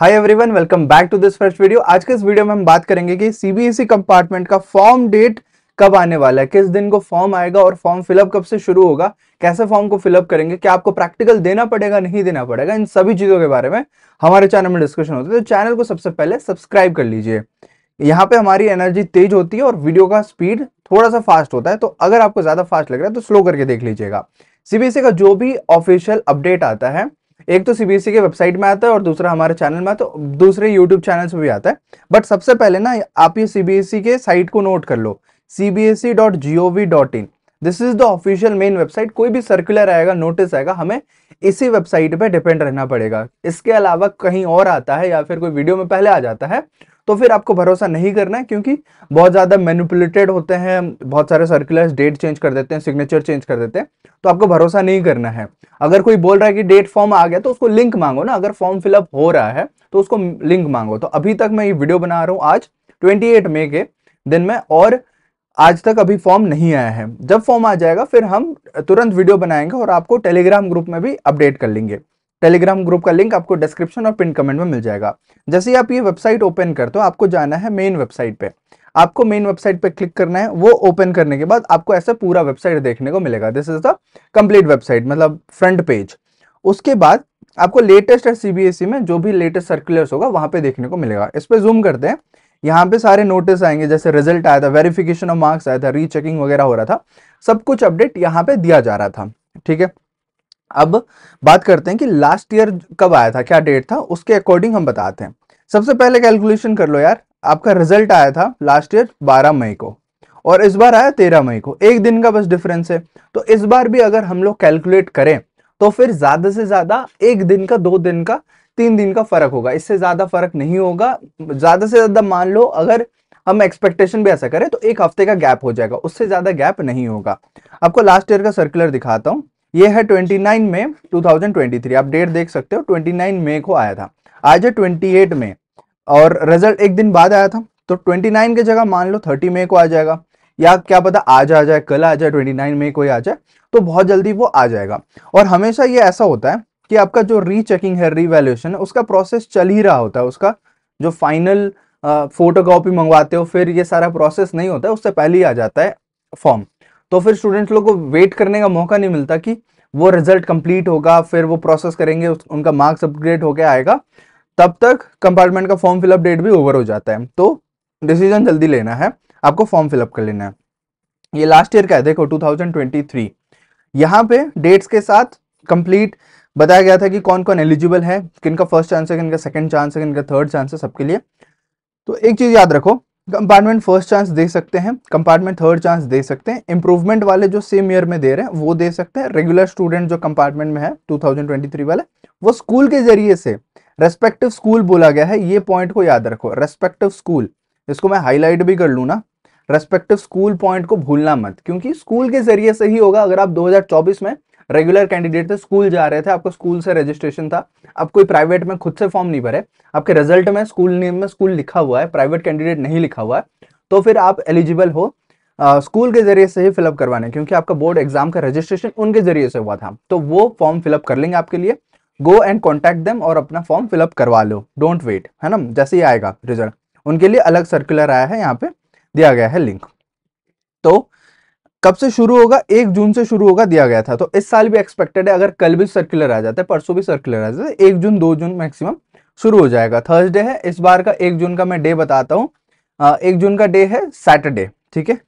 hi everyone welcome back to this first video आज के इस वीडियो में हम बात करेंगे कि सीबीएसई कंपार्टमेंट e का फॉर्म डेट कब आने वाला है किस दिन को फॉर्म आएगा और फॉर्म फिलअप कब से शुरू होगा कैसे फॉर्म को फिलअप करेंगे क्या आपको प्रैक्टिकल देना पड़ेगा नहीं देना पड़ेगा इन सभी चीजों के बारे में हमारे चैनल में डिस्कशन होते है तो चैनल को सबसे पहले सब्सक्राइब कर लीजिए यहाँ पे हमारी एनर्जी तेज होती है और वीडियो का स्पीड थोड़ा सा फास्ट होता है तो अगर आपको ज्यादा फास्ट लग रहा है तो स्लो करके देख लीजिएगा सीबीएसई e का जो भी ऑफिशियल अपडेट आता है एक तो सीबीएसई के वेबसाइट में आता है और दूसरा हमारे चैनल में आता है तो दूसरे यूट्यूब चैनल में भी आता है बट सबसे पहले ना आप ये सीबीएसई e के साइट को नोट कर लो in this is the official main website कोई भी सर्कुलर आएगा नोटिस आएगा हमें इसी वेबसाइट पे डिपेंड रहना पड़ेगा इसके अलावा कहीं और आता है या फिर कोई वीडियो में पहले आ जाता है तो फिर आपको भरोसा नहीं करना है क्योंकि बहुत ज़्यादा मैनिपुलेटेड होते हैं बहुत सारे सर्कुलर्स डेट चेंज कर देते हैं सिग्नेचर चेंज कर देते हैं तो आपको भरोसा नहीं करना है अगर कोई बोल रहा है कि डेट फॉर्म आ गया तो उसको लिंक मांगो ना अगर फॉर्म फिलअप हो रहा है तो उसको लिंक मांगो तो अभी तक मैं ये वीडियो बना रहा हूँ आज ट्वेंटी मई के दिन में और आज तक अभी फॉर्म नहीं आया है जब फॉर्म आ जाएगा फिर हम तुरंत वीडियो बनाएंगे और आपको टेलीग्राम ग्रुप में भी अपडेट कर लेंगे टेलीग्राम ग्रुप का लिंक आपको डिस्क्रिप्शन और पिन कमेंट में मिल जाएगा जैसे ही आप ये वेबसाइट ओपन करते हो आपको जाना है मेन वेबसाइट पे आपको मेन वेबसाइट पे क्लिक करना है वो ओपन करने के बाद आपको ऐसा पूरा वेबसाइट देखने को मिलेगा this is the complete website मतलब फ्रंट पेज उसके बाद आपको लेटेस्ट और सीबीएसई में जो भी लेटेस्ट सर्कुलर्स होगा वहां पे देखने को मिलेगा इस पर जूम करते हैं यहाँ पे सारे नोटिस आएंगे जैसे रिजल्ट आया था वेरिफिकेशन ऑफ मार्क्स आया था रीचेकिंग वगैरह हो रहा था सब कुछ अपडेट यहाँ पे दिया जा रहा था ठीक है अब बात करते हैं कि लास्ट ईयर कब आया था क्या डेट था उसके अकॉर्डिंग हम बताते हैं सबसे पहले कैलकुलेशन कर लो यार आपका रिजल्ट आया था लास्ट ईयर 12 मई को और इस बार आया 13 मई को एक दिन का बस डिफरेंस है तो इस बार भी अगर हम लोग कैलकुलेट करें तो फिर ज्यादा से ज्यादा एक दिन का दो दिन का तीन दिन का फर्क होगा इससे ज्यादा फर्क नहीं होगा ज्यादा से ज्यादा मान लो अगर हम एक्सपेक्टेशन भी ऐसा करें तो एक हफ्ते का गैप हो जाएगा उससे ज्यादा गैप नहीं होगा आपको लास्ट ईयर का सर्कुलर दिखाता हूं ये है 29 में 2023 आप डेट देख सकते हो 29 मई को आया था आज है 28 में और रिजल्ट एक दिन बाद आया था तो 29 के जगह मान लो 30 मई को आ जाएगा या क्या पता आज आ जाए कल आ जाए 29 मई को ही आ जाए तो बहुत जल्दी वो आ जाएगा और हमेशा ये ऐसा होता है कि आपका जो रीचेकिंग है रीवैल्यूएशन उसका प्रोसेस चल ही रहा होता है उसका जो फाइनल फोटो कॉपी मंगवाते हो फिर ये सारा प्रोसेस नहीं होता है उससे पहले ही आ जाता है फॉर्म तो फिर स्टूडेंट्स लोग को वेट करने का मौका नहीं मिलता कि वो रिजल्ट कंप्लीट होगा फिर वो प्रोसेस करेंगे उनका मार्क्स अपग्रेड होकर आएगा तब तक कंपार्टमेंट का फॉर्म फिलअप डेट भी ओवर हो जाता है तो डिसीजन जल्दी लेना है आपको फॉर्म फिलअप कर लेना है ये लास्ट ईयर का है देखो 2023 यहाँ पे डेट्स के साथ कंप्लीट बताया गया था कि कौन कौन एलिजिबल है किनका फर्स्ट चांस है किनका सेकंड चांस है किनका थर्ड चांस है सबके लिए तो एक चीज याद रखो कंपार्टमेंट फर्स्ट चांस दे सकते हैं कंपार्टमेंट थर्ड चांस दे सकते हैं इंप्रूवमेंट वाले जो सेम ईयर में दे रहे हैं वो दे सकते हैं रेगुलर स्टूडेंट जो कंपार्टमेंट में है 2023 वाले वो स्कूल के जरिए से रेस्पेक्टिव स्कूल बोला गया है ये पॉइंट को याद रखो रेस्पेक्टिव स्कूल इसको मैं हाईलाइट भी कर लू ना रेस्पेक्टिव स्कूल पॉइंट को भूलना मत क्योंकि स्कूल के जरिए से ही होगा अगर आप दो में रेगुलर कैंडिडेट थे स्कूल जा रहे थे आपको स्कूल से रजिस्ट्रेशन था अब कोई प्राइवेट में खुद से फॉर्म नहीं भरे आपके रिजल्ट में स्कूल नेम में स्कूल लिखा हुआ है प्राइवेट कैंडिडेट नहीं लिखा हुआ है तो फिर आप एलिजिबल हो स्कूल के जरिए से ही फिलअप करवाने क्योंकि आपका बोर्ड एग्जाम का रजिस्ट्रेशन उनके जरिए से हुआ था तो वो फॉर्म फिलअप कर लेंगे आपके लिए गो एंड कॉन्टैक्ट देम और अपना फॉर्म फिलअप करवा लो डोंट वेट है ना जैसे ही आएगा रिजल्ट उनके लिए अलग सर्कुलर आया है यहाँ पे दिया गया है लिंक तो कब से शुरू होगा एक जून से शुरू होगा दिया गया था तो इस साल भी एक्सपेक्टेड है अगर कल भी सर्कुलर आ जाता है परसों भी सर्कुलर आ जाता है एक जून दो जून मैक्सिमम शुरू हो जाएगा थर्सडे है इस बार का एक जून का मैं डे बताता हूँ एक जून का डे है सैटरडे ठीक है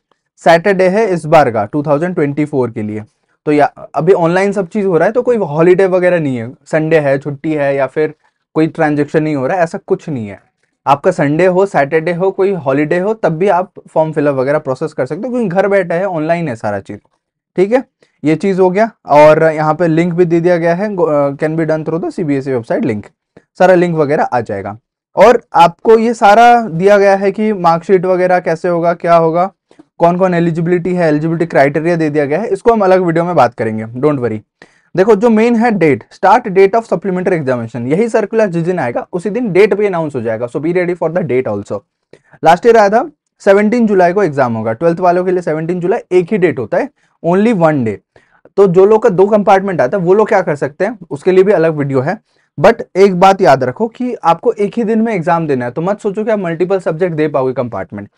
सैटरडे है इस बार का 2024 के लिए तो या अभी ऑनलाइन सब चीज़ हो रहा है तो कोई हॉलीडे वगैरह नहीं है संडे है छुट्टी है या फिर कोई ट्रांजेक्शन नहीं हो रहा है ऐसा कुछ नहीं है आपका संडे हो सैटरडे हो कोई हॉलीडे हो तब भी आप फॉर्म फिलअप वगैरह प्रोसेस कर सकते हो क्योंकि घर बैठे है ऑनलाइन है सारा चीज़ ठीक है ये चीज़ हो गया और यहाँ पे लिंक भी दे दिया गया है can be done through the C website link सारा लिंक वगैरह आ जाएगा और आपको ये सारा दिया गया है कि मार्कशीट वगैरह कैसे होगा क्या होगा कौन कौन एलिजिबिलिटी है एलिजिबिलिटी क्राइटेरिया दे दिया गया है इसको हम अलग वीडियो में बात करेंगे डोंट वरी देखो जो मेन है date start date of supplementary examination यही सर्कुलर जिस दिन आएगा उसी दिन डेट भी अनाउंस हो जाएगा so be ready for the date also last year आया था 17 जुलाई को एग्जाम होगा ट्वेल्थ वालों के लिए 17 जुलाई एक ही डेट होता है ओनली वन डे तो जो लोग का दो कंपार्टमेंट आता है वो लोग क्या कर सकते हैं उसके लिए भी अलग वीडियो है बट एक बात याद रखो कि आपको एक ही दिन में एग्जाम देना है तो मत सोचो कि आप मल्टीपल सब्जेक्ट दे पाओगे कंपार्टमेंट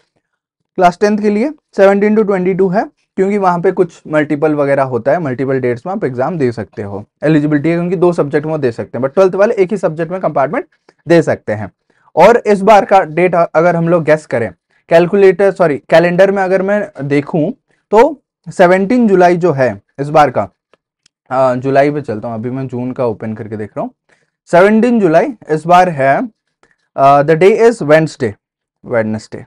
क्लास टेंथ के लिए 17 टू 22 है क्योंकि वहाँ पे कुछ मल्टीपल वगैरह होता है मल्टीपल डेट्स में आप एग्जाम दे सकते हो एलिजिबिलिटी है क्योंकि दो सब्जेक्ट में दे सकते हैं बट ट्वेल्थ वाले एक ही सब्जेक्ट में कंपार्टमेंट दे सकते हैं और इस बार का डेट अगर हम लोग गैस करें कैलकुलेटर सॉरी कैलेंडर में अगर मैं देखूँ तो सेवनटीन जुलाई जो है इस बार का आ, जुलाई पे चलता हूँ अभी मैं जून का ओपन करके देख रहा हूँ सेवनटीन जुलाई इस बार है the day is Wednesday Wednesday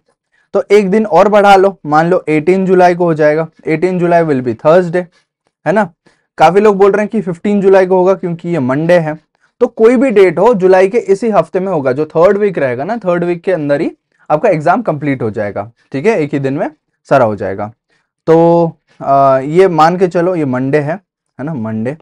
तो एक दिन और बढ़ा लो मान लो 18 जुलाई को हो जाएगा 18 जुलाई विल बी थर्सडे है ना काफी लोग बोल रहे हैं कि 15 जुलाई को होगा क्योंकि ये मंडे है तो कोई भी डेट हो जुलाई के इसी हफ्ते में होगा जो थर्ड वीक रहेगा ना थर्ड वीक के अंदर ही आपका एग्जाम कंप्लीट हो जाएगा ठीक है एक ही दिन में सारा हो जाएगा तो आ, ये मान के चलो ये मंडे है है ना मंडे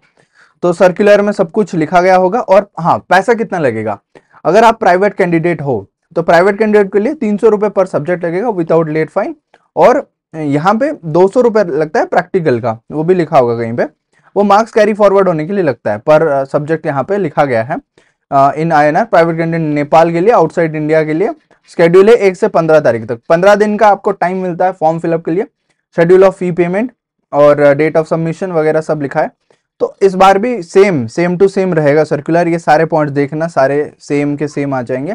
तो सर्कुलर में सब कुछ लिखा गया होगा और हाँ पैसा कितना लगेगा अगर आप प्राइवेट कैंडिडेट हो तो प्राइवेट कैंडिडेट के लिए तीन सौ रुपये पर सब्जेक्ट लगेगा विदाउट लेट फाइन और यहाँ पे दो सौ रुपये लगता है प्रैक्टिकल का वो भी लिखा होगा कहीं पे वो मार्क्स कैरी फॉरवर्ड होने के लिए लगता है पर सब्जेक्ट यहाँ पे लिखा गया है in I private candidate Nepal के लिए आउटसाइड इंडिया के लिए शेड्यूल है एक से पंद्रह तारीख तक पंद्रह दिन का आपको टाइम मिलता है फॉर्म फिलअप के लिए शेड्यूल ऑफ फी पेमेंट और डेट ऑफ सबमिशन वगैरह सब लिखा है तो इस बार भी सेम सेम टू सेम रहेगा सर्कुलर ये सारे पॉइंट्स देखना सारे सेम के सेम आ जाएंगे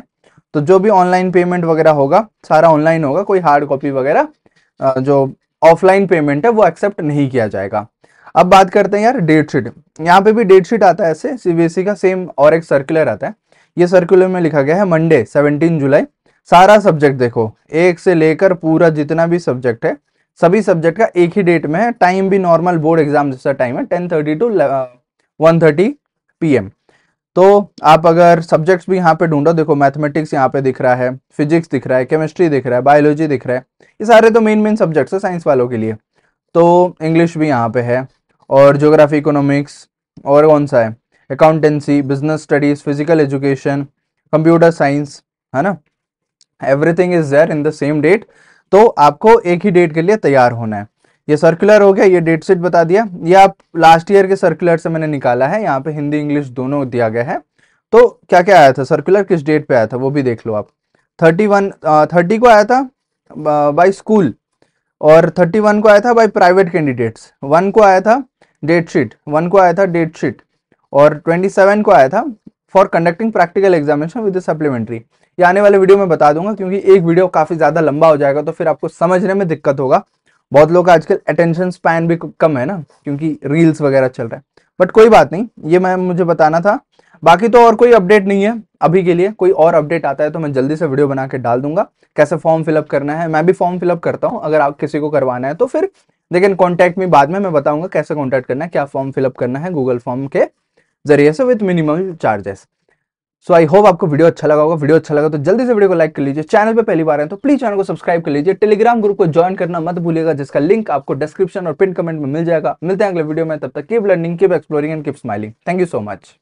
तो जो भी ऑनलाइन पेमेंट वगैरह होगा सारा ऑनलाइन होगा कोई हार्ड कॉपी वगैरह जो ऑफलाइन पेमेंट है वो एक्सेप्ट नहीं किया जाएगा अब बात करते हैं यार डेट शीट यहाँ पे भी डेट शीट आता है ऐसे सीबीएसई e का सेम और एक सर्कुलर आता है ये सर्कुलर में लिखा गया है मंडे 17 जुलाई सारा सब्जेक्ट देखो एक से लेकर पूरा जितना भी सब्जेक्ट है सभी सब्जेक्ट का एक ही डेट में है टाइम भी नॉर्मल बोर्ड एग्जाम जैसा टाइम है ten thirty to one thirty P M तो आप अगर सब्जेक्ट्स भी यहाँ पे ढूंढो देखो मैथमेटिक्स यहाँ पे दिख रहा है फिजिक्स दिख रहा है केमिस्ट्री दिख रहा है बायोलॉजी दिख रहा है ये सारे तो मेन मेन सब्जेक्ट्स है साइंस वालों के लिए तो इंग्लिश भी यहाँ पे है और जोग्राफी इकोनॉमिक्स और कौन सा है accountancy business studies physical education computer science है ना everything is there in the same date तो आपको एक ही डेट के लिए तैयार होना है ये सर्कुलर हो गया ये डेट शीट बता दिया ये आप लास्ट ईयर के सर्कुलर से मैंने निकाला है यहाँ पे हिंदी इंग्लिश दोनों दिया गया है तो क्या क्या आया था सर्कुलर किस डेट पे आया था वो भी देख लो आप थर्टी वन थर्टी को आया था बाय स्कूल और थर्टी वन को आया था बाय प्राइवेट कैंडिडेट्स वन को आया था डेट शीट वन को आया था डेट शीट और ट्वेंटी सेवन को आया था for conducting practical examination with supplementary ये आने वाले वीडियो में बता दूंगा क्योंकि एक वीडियो काफ़ी ज़्यादा लंबा हो जाएगा तो फिर आपको समझने में दिक्कत होगा बहुत लोग आजकल अटेंशन स्पैन भी कम है ना क्योंकि रील्स वगैरह चल रहा है बट कोई बात नहीं ये मैं मुझे बताना था बाकी तो और कोई अपडेट नहीं है अभी के लिए कोई और अपडेट आता है तो मैं जल्दी से वीडियो बना के डाल दूंगा कैसे फॉर्म फिलअप करना है मैं भी फॉर्म फिलअप करता हूँ अगर आप किसी को करवाना है तो फिर लेकिन कॉन्टैक्ट में बाद में मैं बताऊंगा कैसे कॉन्टैक्ट करना है क्या फॉर्म फिलअप करना है गूगल फॉर्म के जरिए से with minimum charges so I hope आपको वीडियो अच्छा लगा होगा वीडियो अच्छा लगा तो जल्दी से वीडियो को लाइक कर लीजिए चैनल पे पहली बार है तो प्लीज चैनल को सब्सक्राइब कर लीजिए टेलीग्राम ग्रुप को ज्वाइन करना मत भूलिएगा जिसका लिंक आपको डिस्क्रिप्शन और पिन कमेंट में मिल जाएगा मिलते हैं अगले वीडियो में तब तक keep learning keep exploring and keep smiling thank you so much